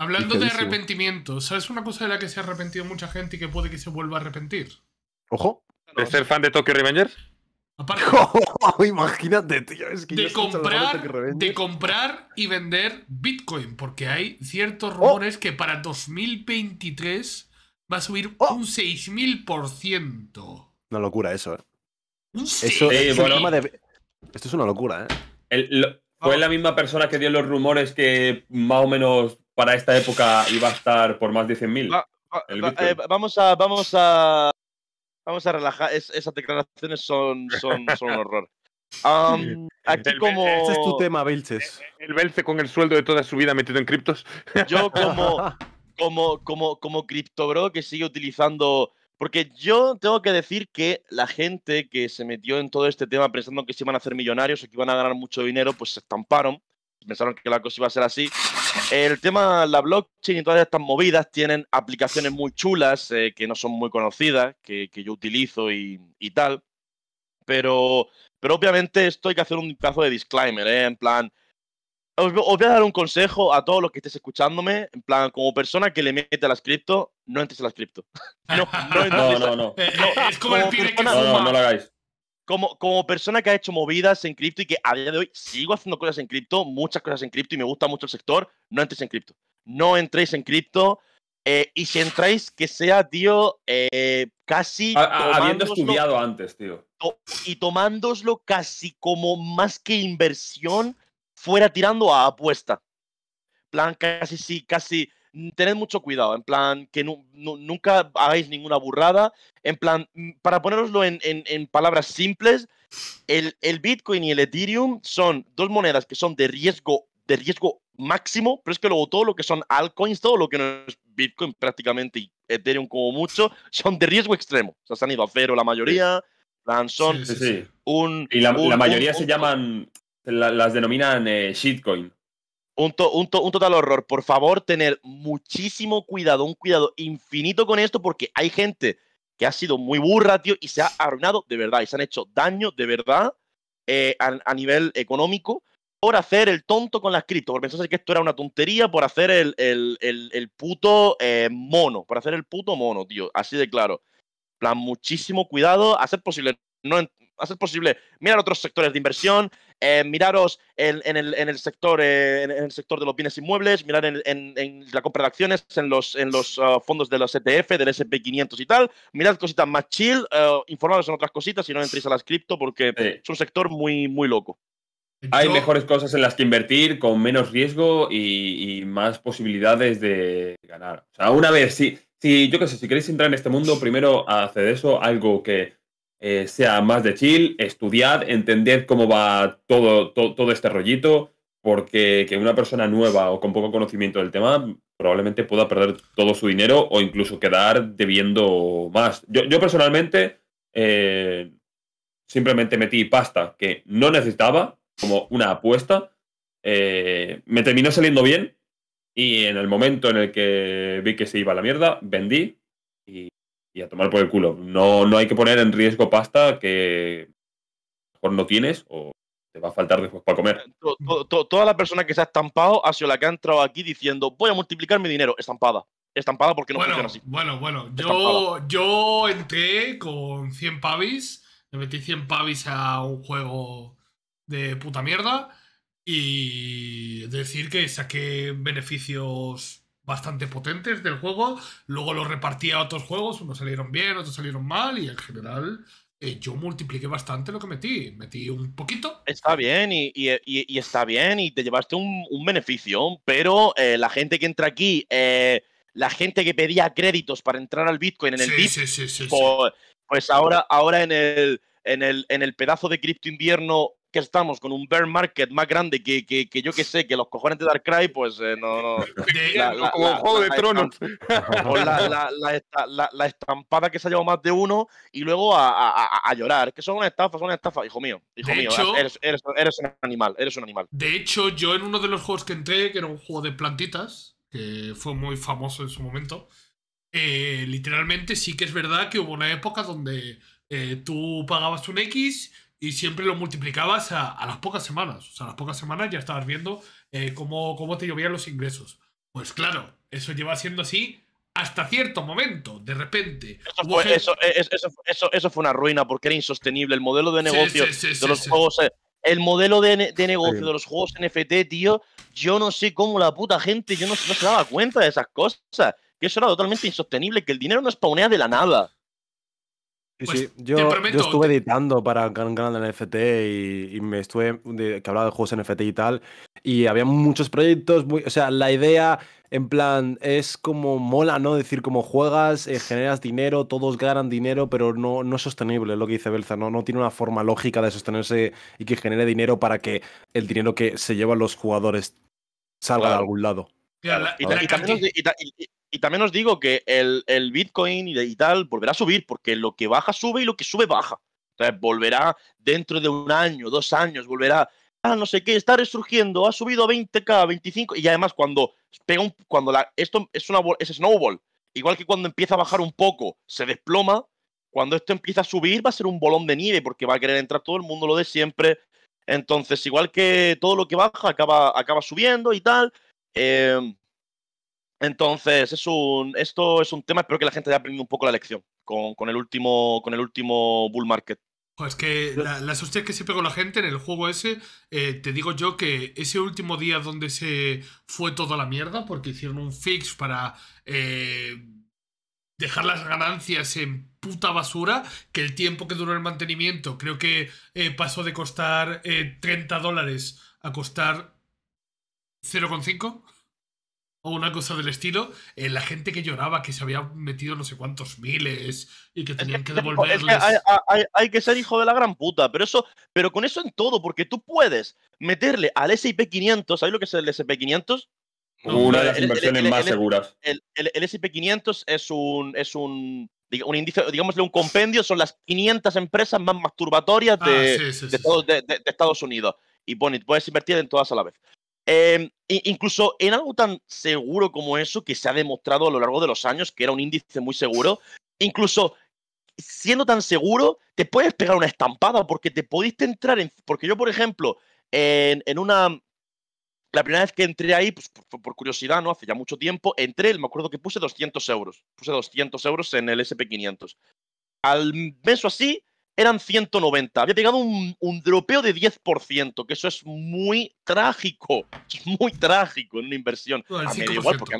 Hablando de arrepentimiento, ¿sabes una cosa de la que se ha arrepentido mucha gente y que puede que se vuelva a arrepentir? Ojo. ¿De ser fan de Tokyo Revengers? Aparte, imagínate, tío. Es que de, comprar, comprar y vender Bitcoin, porque hay ciertos rumores oh. que para 2023 va a subir oh. un 6000%. Una locura eso, ¿eh? Un eso, Esto es una locura, ¿eh? fue ah. la misma persona que dio los rumores que más o menos para esta época iba a estar por más de 100.000. Eh, vamos a. Vamos a. Vamos a relajar. esas declaraciones son, son, son un horror. aquí como... Este es tu tema, Belches. El, Belce con el sueldo de toda su vida metido en criptos. Yo como, como, como, como criptobro que sigue utilizando... Porque yo tengo que decir que la gente que se metió en todo este tema pensando que se iban a hacer millonarios o que iban a ganar mucho dinero, pues se estamparon. Pensaron que la cosa iba a ser así. El tema, la blockchain y todas estas movidas tienen aplicaciones muy chulas eh, que no son muy conocidas, que, yo utilizo y, tal. Pero, pero, obviamente esto hay que hacer un caso de disclaimer, ¿eh? En plan, os, voy a dar un consejo a todos los que estéis escuchándome. En plan, como persona que le mete a las cripto, no entres a las cripto. No, no, no, no, eh, Es como, el que No, no lo hagáis como, persona que ha hecho movidas en cripto y que a día de hoy sigo haciendo cosas en cripto, muchas cosas en cripto y me gusta mucho el sector, no entréis en cripto. No entréis en cripto. Eh, y si entráis, que sea, tío, eh, casi. habiendo estudiado antes, tío. y tomándoslo casi como más que inversión, fuera tirando a apuesta. Plan, casi sí, casi tened mucho cuidado, en plan, que nunca hagáis ninguna burrada, en plan, para poneroslo en, palabras simples, el, Bitcoin y el Ethereum son dos monedas que son de riesgo, de riesgo máximo, pero es que luego todo lo que son altcoins, todo lo que no es Bitcoin prácticamente y Ethereum como mucho, son de riesgo extremo. O sea, se han ido a cero la mayoría, plan, son Un, Y la, mayoría se llaman, las denominan eh, shitcoin un, total horror. Por favor, tener muchísimo cuidado, un cuidado infinito con esto, porque hay gente que ha sido muy burra, tío, y se ha arruinado de verdad, y se han hecho daño de verdad eh, a, nivel económico por hacer el tonto con las cripto, por pensar que esto era una tontería, por hacer el, puto eh, mono, por hacer el puto mono, tío, así de claro. plan, muchísimo cuidado, hacer posible no, Haced posible, mirar otros sectores de inversión, eh, miraros en, el, sector, eh, el sector de los bienes inmuebles, mirar en, la compra de acciones, en los, en los ah, fondos de los ETF, del SP500 y tal, mirad cositas más chill, eh, informaros en otras cositas y no entréis a las cripto porque es un sector muy, muy loco. Hay mejores cosas en las que invertir con menos riesgo y, más posibilidades de ganar. O sea, una vez, Si, yo qué sé, si queréis entrar en este mundo, primero haced eso, algo que eh, sea más de chill, estudiad, entended cómo va todo, todo, este rollito, porque que una persona nueva o con poco conocimiento del tema probablemente pueda perder todo su dinero o incluso quedar debiendo más. Yo, personalmente eh, simplemente metí pasta que no necesitaba como una apuesta. Eh, me terminó saliendo bien y en el momento en el que vi que se iba a la mierda, vendí y y a tomar por el culo. No, no hay que poner en riesgo pasta que mejor no tienes o te va a faltar después para comer. toda la persona que se ha estampado ha sido la que ha entrado aquí diciendo voy a multiplicar mi dinero, estampada. Estampada porque no bueno, funciona así. Bueno, bueno, yo, yo entré con 100 pavis, le metí 100 pavis a un juego de puta mierda y decir que saqué beneficios bastante potentes del juego. Luego los repartía a otros juegos, unos salieron bien, otros salieron mal y en general eh, yo multipliqué bastante lo que metí. Metí un poquito. Está bien y, está bien y te llevaste un, beneficio, pero eh, la gente que entra aquí, eh, la gente que pedía créditos para entrar al Bitcoin en el sí, Bitcoin, pues, pues, ahora, ahora en el... En el, en el pedazo de cripto invierno que estamos con un bear market más grande que, yo que sé, que los cojones de Darkrai, pues eh, no, no. como juego de tronos. la, estampada que se ha llevado más de uno y luego a, a, a, llorar. Que son una estafa, son una estafa. Hijo mío, hijo mío, eres, un animal, eres un animal. De hecho, yo en uno de los juegos que entré, que era un juego de plantitas, que fue muy famoso en su momento, eh, literalmente sí que es verdad que hubo una época donde eh, tú pagabas un X y siempre lo multiplicabas a, las pocas semanas. O sea, a las pocas semanas ya estabas viendo eh, cómo, cómo te llovían los ingresos. Pues claro, eso lleva siendo así hasta cierto momento, de repente. Eso fue, eh, eso, eso, eso fue, una ruina porque era insostenible. El modelo de negocio de los juegos. El modelo de, negocio de los juegos NFT, tío, yo no sé cómo la puta gente, yo no, se daba cuenta de esas cosas. Que eso era totalmente insostenible, que el dinero no spawnea de la nada. Pues, yo, estuve editando para un canal de NFT y, me estuve que hablaba de juegos NFT y tal. Y había muchos proyectos, o sea, la idea en plan es como mola, ¿no? Decir como juegas, eh, generas dinero, todos ganan dinero, pero no, no es sostenible, lo que dice Belza, ¿no? No tiene una forma lógica de sostenerse y que genere dinero para que el dinero que se llevan los jugadores salga de algún lado. Y también os digo que el, Bitcoin y, tal volverá a subir, porque lo que baja sube y lo que sube baja. Entonces volverá dentro de un año, dos años, volverá. Ah, no sé qué, está resurgiendo, ha subido a 20k, 25. Y además, cuando pega un, cuando la, esto es una es snowball. Igual que cuando empieza a bajar un poco, se desploma. Cuando esto empieza a subir, va a ser un bolón de nieve, porque va a querer entrar todo el mundo lo de siempre. Entonces, igual que todo lo que baja acaba, acaba subiendo y tal. Em, entonces, es un, esto es un tema, espero que la gente haya aprendido un poco la lección con, el, último, con el último bull market. Pues que la, las que se pegó la gente en el juego ese, eh, te digo yo que ese último día donde se fue toda la mierda, porque hicieron un fix para eh, dejar las ganancias en puta basura, que el tiempo que duró el mantenimiento creo que eh, pasó de costar 30 dólares a costar 0,5 o una cosa del estilo, eh, la gente que lloraba que se había metido no sé cuántos miles y que tenían que devolverles. hay, que ser hijo de la gran puta, pero eso, pero con eso en todo, porque tú puedes meterle al S&P 500, ¿sabes lo que es el S&P 500? Una de las inversiones más seguras. El, S&P 500 es un es un un digámosle un compendio, son las 500 empresas más masturbatorias de, Estados, Unidos. Y bueno, puedes invertir en todas a la vez. Em, incluso en algo tan seguro como eso, que se ha demostrado a lo largo de los años, que era un índice muy seguro, incluso siendo tan seguro, te puedes pegar una estampada porque te pudiste entrar en... Porque yo, por ejemplo, en, una... La primera vez que entré ahí, pues por, curiosidad, ¿no? Hace ya mucho tiempo, entré, me acuerdo que puse 200 euros. Puse 200 euros en el SP500. Al mes o así, eran 190. Había pegado un, dropeo de 10%, que eso es muy trágico. Es muy trágico en una inversión. hay a medio igual, porque,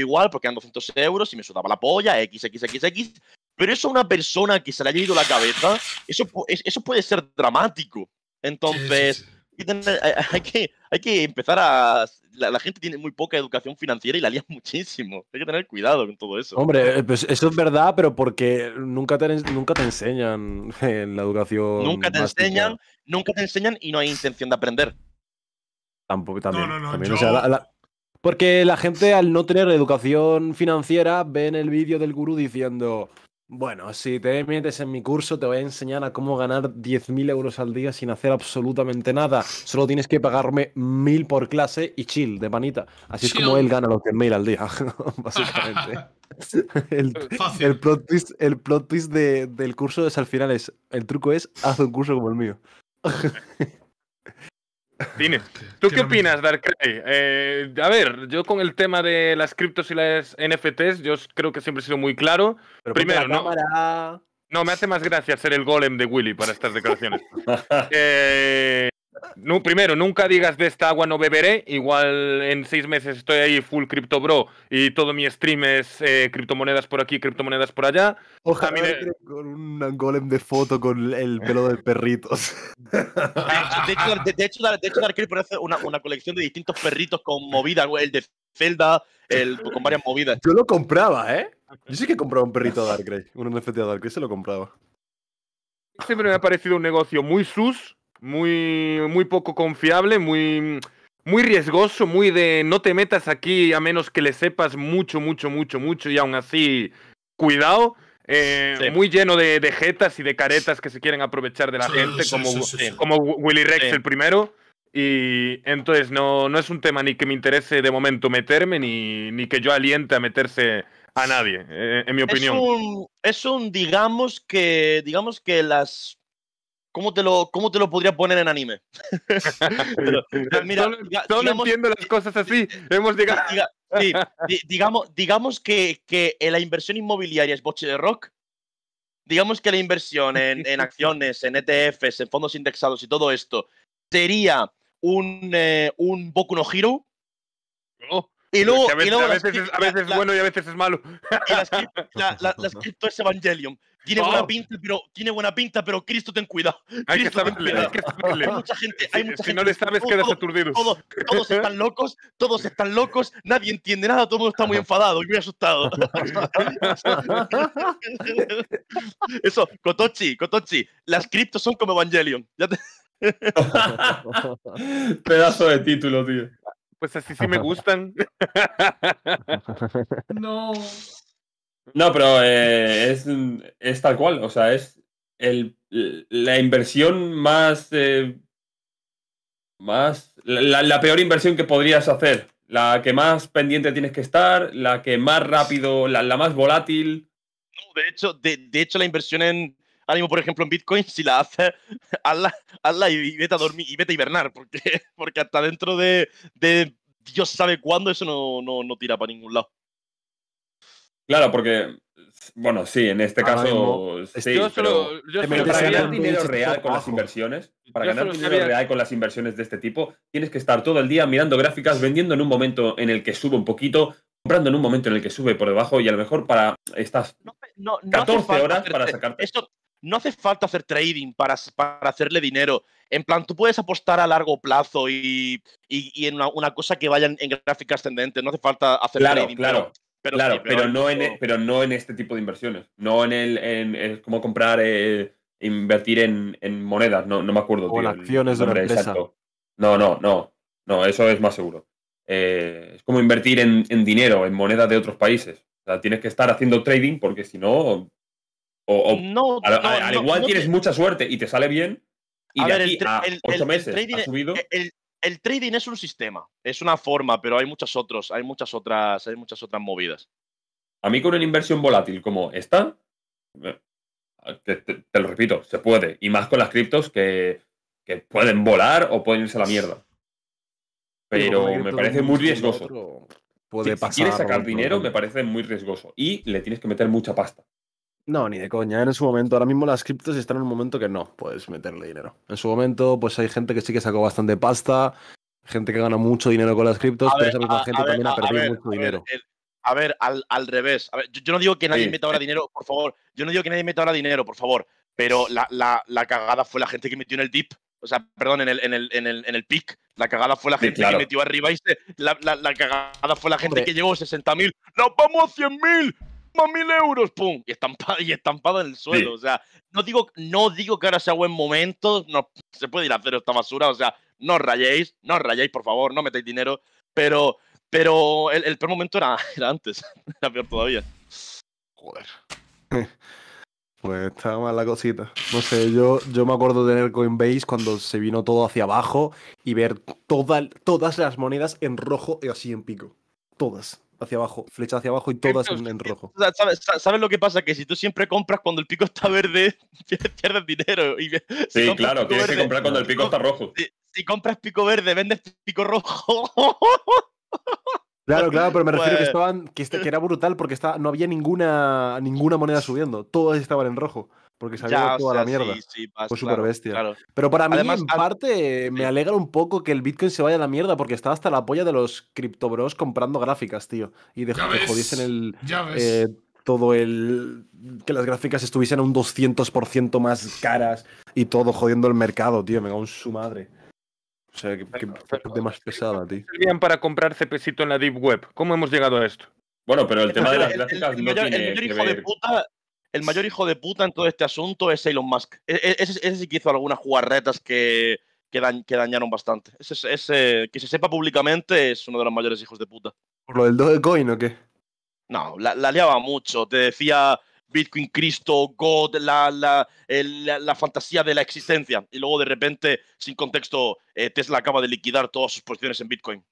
igual, porque eran 200 euros y me sudaba la polla, X, X, X, X. Pero eso a una persona que se le ha ido la cabeza, eso, eso puede ser dramático. Entonces, hay, que, hay que empezar a... La, gente tiene muy poca educación financiera y la lía muchísimo. Hay que tener cuidado con todo eso. Hombre, eh, pues eso es verdad, pero porque nunca te, nunca te enseñan en la educación. Nunca te enseñan, nunca te enseñan y no hay intención de aprender. Tampoco también. Porque la gente al no tener educación financiera ven el vídeo del gurú diciendo, bueno, si te metes en mi curso, te voy a enseñar a cómo ganar 10.000 euros al día sin hacer absolutamente nada. Solo tienes que pagarme 1.000 por clase y chill, de panita. Así es como él gana los 10.000 al día, básicamente. el, el, plot twist, del curso es al final es, el truco es, haz un curso como el mío. ¿tú qué opinas, Darkrai? Eh, a ver, yo con el tema de las criptos y las NFTs, yo creo que siempre he sido muy claro. Primero, ¿no? No, me hace más gracia ser el golem de Willy para estas declaraciones. Eh, primero, nunca digas de esta agua no beberé. Igual en seis meses estoy ahí full cripto bro y todo mi stream es eh, criptomonedas por aquí, criptomonedas por allá. Ojalá con un golem de foto con el pelo de perritos. De hecho, de, Dark una, colección de distintos perritos con movidas, El de Zelda, el, con varias movidas. Yo lo compraba, ¿eh? Yo sí que compraba un perrito Darkrai, un NFT Darkrai, se lo compraba. Siempre me ha parecido un negocio muy sus, muy, muy poco confiable, muy, muy riesgoso, muy de no te metas aquí a menos que le sepas mucho, mucho, mucho, mucho y aún así, cuidado. Eh, muy lleno de, jetas y de caretas que se quieren aprovechar de la gente, como, como Willy Rex el primero. Y entonces no, no es un tema ni que me interese de momento meterme, ni, ni que yo aliente a meterse a nadie, eh, en mi opinión. Es un, es un digamos que digamos que las ¿Cómo te, lo, ¿Cómo te lo podría poner en anime? Pero, mira, solo, entiendo las cosas así. Hemos llegado. Diga, sí, digamos, digamos que, que, la inversión inmobiliaria es boche de rock. Digamos que la inversión en, en acciones, en ETFs, en fondos indexados y todo esto sería un, eh, un Boku no Hero. Oh, y luego, a veces, y a veces, a veces es bueno y a veces es malo. Y las, la, la, cripto es Evangelion. Tiene buena pinta, pero tiene buena pinta, pero Cristo ten cuidado. Hay que saberle, hay que mucha gente, si, no le sabes, quedas aturdido. todos están locos, todos están locos, nadie entiende nada, todo el mundo está muy enfadado y muy asustado. Eso, Kotochi, Kotochi, las criptos son como Evangelion. Pedazo de título, tío. Pues así sí me gustan. no. No, pero eh, es, es, tal cual. O sea, es la inversión más. Eh, más la, peor inversión que podrías hacer. La que más pendiente tienes que estar, la que más rápido, la, más volátil. No, de hecho, de, hecho, la inversión en. Ánimo, por ejemplo, en Bitcoin, si la haces, hazla, y, vete a dormir y vete a hibernar, porque, porque hasta dentro de, de Dios sabe cuándo eso no tira para ningún lado. Claro, porque, bueno, sí, en este caso, sí, pues, pero, para ganar dinero real con las inversiones, para ganar dinero real con las inversiones de este tipo, tienes que estar todo el día mirando gráficas, vendiendo en un momento en el que sube un poquito, comprando en un momento en el que sube por debajo y a lo mejor para estas 14 horas para sacarte. Esto no hace falta hacer trading para, para, hacerle dinero. En plan, tú puedes apostar a largo plazo y, y, en una, cosa que vaya en, gráfica gráficas ascendentes. No hace falta hacer claro, Claro, pero, claro, pero, no en, e, pero no en este tipo de inversiones. No en el, en, cómo comprar, eh, invertir en, monedas, no, no me acuerdo. O acciones de la empresa. No, no, no. No, eso es más seguro. Eh, es como invertir en, dinero, en monedas de otros países. O sea, tienes que estar haciendo trading porque si no. O, no, al, igual tienes mucha suerte y te sale bien. Y de aquí el, a ocho meses ha subido el trading es un sistema, es una forma, pero hay muchas otras, hay muchas otras, hay muchas otras movidas. A mí con una inversión volátil como esta, te, lo repito, se puede. Y más con las criptos que, pueden volar o pueden irse a la mierda. Pero me parece muy riesgoso. si quieres sacar dinero, me parece muy riesgoso. Y le tienes que meter mucha pasta. No, ni de coña, ¿eh? en su momento. Ahora mismo las criptos están en un momento que no puedes meterle dinero. En su momento, pues hay gente que sí que sacó bastante pasta, gente que gana mucho dinero con las criptos, pero esa gente también ha perdido mucho dinero. a ver, al, al revés. yo, no digo que nadie meta ahora dinero, por favor. Yo no digo que nadie meta ahora dinero, por favor. Pero la, la, la cagada fue la gente que metió en el dip. O sea, perdón, en el, en el, en el, pic. La cagada fue la gente que metió arriba y se, la, cagada fue la gente que llegó a 60.000. ¡Nos vamos a 100.000! mil euros, pum, y estampada, y estampada en el suelo. O sea, no digo, no digo que ahora sea buen momento, no se puede ir a hacer esta basura, o sea, no rayéis, no os rayéis, por favor, no metáis dinero, pero, pero el, peor momento era, antes, era peor todavía. Joder. Pues estaba mal la cosita. No sé, yo, yo me acuerdo de tener Coinbase cuando se vino todo hacia abajo y ver todas las monedas en rojo y así en pico. Todas hacia abajo, flecha hacia abajo y todas en, rojo. ¿Sabes, lo que pasa? Que si tú siempre compras cuando el pico está verde, pierdes dinero. sí, claro, tienes que comprar cuando el pico está rojo. Si, compras pico verde, vendes pico rojo. Claro, claro, pero me refiero que pues estaban, que, era brutal porque estaba, no había ninguna, ninguna moneda subiendo, todas estaban en rojo porque ido toda la mierda. Fue súper bestia. Pero para mí, en parte, me alegra un poco que el Bitcoin se vaya a la mierda porque estaba hasta la polla de los criptobros comprando gráficas, tío. Y dejó que jodiesen el. Eh, todo el. que las gráficas estuviesen un 200% más caras y todo jodiendo el mercado, tío. Me cago en su madre. O sea, que, más pesada, tío. Servían para comprar cepecito en la Deep Web. ¿Cómo hemos llegado a esto? Bueno, pero el tema de las gráficas no tiene el mayor hijo de puta en todo este asunto es Elon Musk. E-, e-, ese, sí que hizo algunas jugarretas que, que, dañaron bastante. Ese, que se sepa públicamente es uno de los mayores hijos de puta. ¿Por lo del Dogecoin o qué? No, la, la liaba mucho. Te decía Bitcoin, Cristo, God, la, la, la, fantasía de la existencia. Y luego de repente, sin contexto, eh, Tesla acaba de liquidar todas sus posiciones en Bitcoin.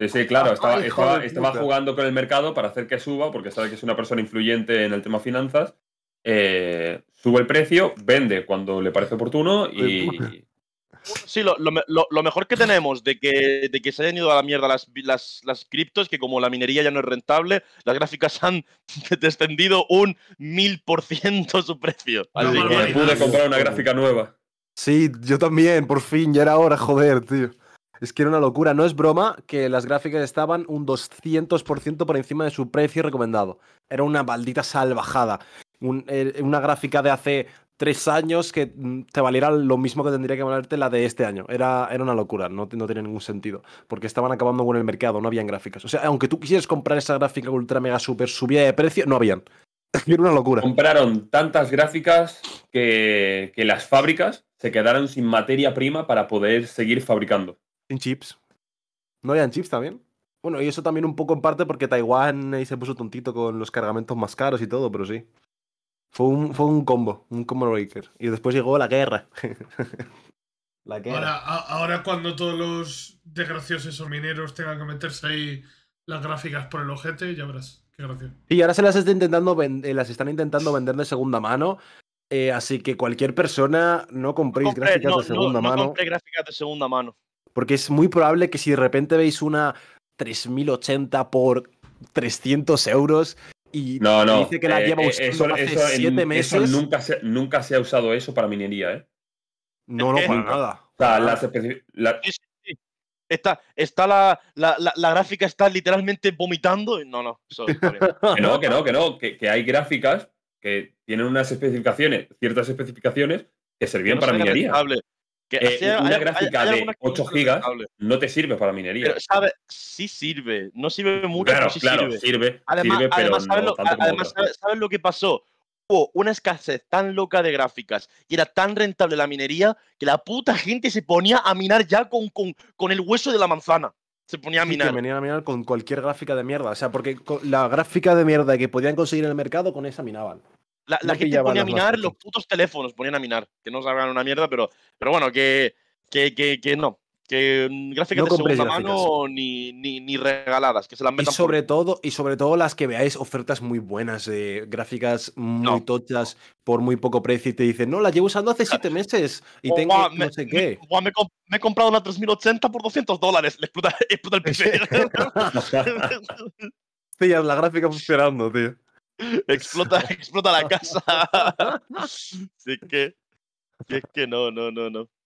Sí, claro, ah, estaba, jugando con el mercado para hacer que suba, porque sabe que es una persona influyente en el tema finanzas, eh, sube el precio, vende cuando le parece oportuno y. Sí, lo, mejor que tenemos de que, de que, se hayan ido a la mierda las, las, criptos, que como la minería ya no es rentable, las gráficas han descendido un mil por ciento su precio. Así pude comprar una gráfica nueva. Sí, yo también, por fin, ya era hora, joder, tío. Es que era una locura, no es broma que las gráficas estaban un 200% por encima de su precio recomendado. Era una maldita salvajada. Eh, una gráfica de hace tres años que mm, te valiera lo mismo que tendría que valerte la de este año. Era, era una locura, no, no tiene ningún sentido, porque estaban acabando con el mercado, no habían gráficas. O sea, aunque tú quisieras comprar esa gráfica ultra mega super subida de precio, no habían. Era una locura. Compraron tantas gráficas que, que las fábricas se quedaron sin materia prima para poder seguir fabricando. Sin chips. ¿No habían chips también? Bueno, y eso también un poco en parte porque Taiwán eh, se puso tontito con los cargamentos más caros y todo, pero sí. Fue un, combo, un combo breaker. Y después llegó la guerra. la Ahora, cuando todos los desgraciosos o mineros tengan que meterse ahí las gráficas por el ojete, ya verás. Qué gracia. Y ahora se las, está intentando eh, las están intentando vender de segunda mano. Eh, así que cualquier persona no compréis gráficas de segunda mano. No gráficas de segunda mano. Porque es muy probable que si de repente veis una 3080 por 300 euros, y no, dice que la eh, lleva eh, eso, nunca, se, nunca se ha usado eso para minería, ¿eh? No, no, para nada. O sea, la... Está, está la, gráfica está literalmente vomitando. No, no. que no, que no, que no. Que, hay gráficas que tienen unas especificaciones, ciertas especificaciones que servían para minería. Eh, una gráfica de 8 gigas no te sirve para minería. Pero, Sí sirve. No sirve mucho, pero sí claro, sirve. sirve. Además, ¿sabes, lo, que pasó? Hubo una escasez tan loca de gráficas y era tan rentable la minería que la puta gente se ponía a minar ya con, con, el hueso de la manzana se ponía a minar. a minar con cualquier gráfica de mierda. O sea, porque la gráfica de mierda que podían conseguir en el mercado, con esa minaban. La, gente ponía a minar los putos teléfonos, ponían a minar, que no salgan una mierda, pero, pero bueno, que, no. Que mm, gráficas de segunda mano ni, ni, regaladas, que se las metan. Y sobre, todo, y sobre todo las que veáis ofertas muy buenas, eh, gráficas muy tochas por muy poco precio y te dicen, no, las llevo usando hace 7 meses y tengo no sé qué. Me, he comprado una 3080 por 200 dólares, le explota, el PC. la gráfica funcionando, tío explota, explota la casa. Así que, es que no, no, no, no.